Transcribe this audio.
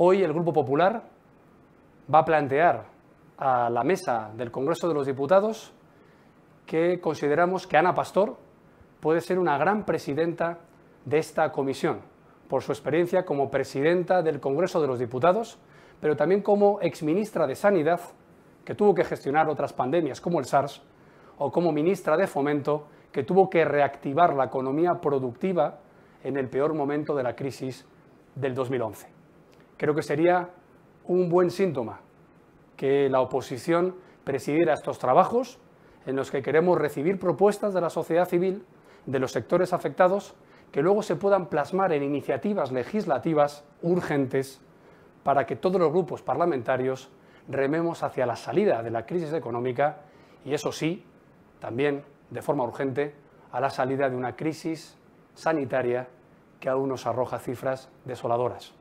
Hoy el Grupo Popular va a plantear a la mesa del Congreso de los Diputados que consideramos que Ana Pastor puede ser una gran presidenta de esta comisión, por su experiencia como presidenta del Congreso de los Diputados, pero también como exministra de Sanidad, que tuvo que gestionar otras pandemias como el SARS, o como ministra de Fomento, que tuvo que reactivar la economía productiva en el peor momento de la crisis del 2011 creo que sería un buen síntoma que la oposición presidiera estos trabajos en los que queremos recibir propuestas de la sociedad civil, de los sectores afectados, que luego se puedan plasmar en iniciativas legislativas urgentes para que todos los grupos parlamentarios rememos hacia la salida de la crisis económica y eso sí, también de forma urgente, a la salida de una crisis sanitaria que aún nos arroja cifras desoladoras.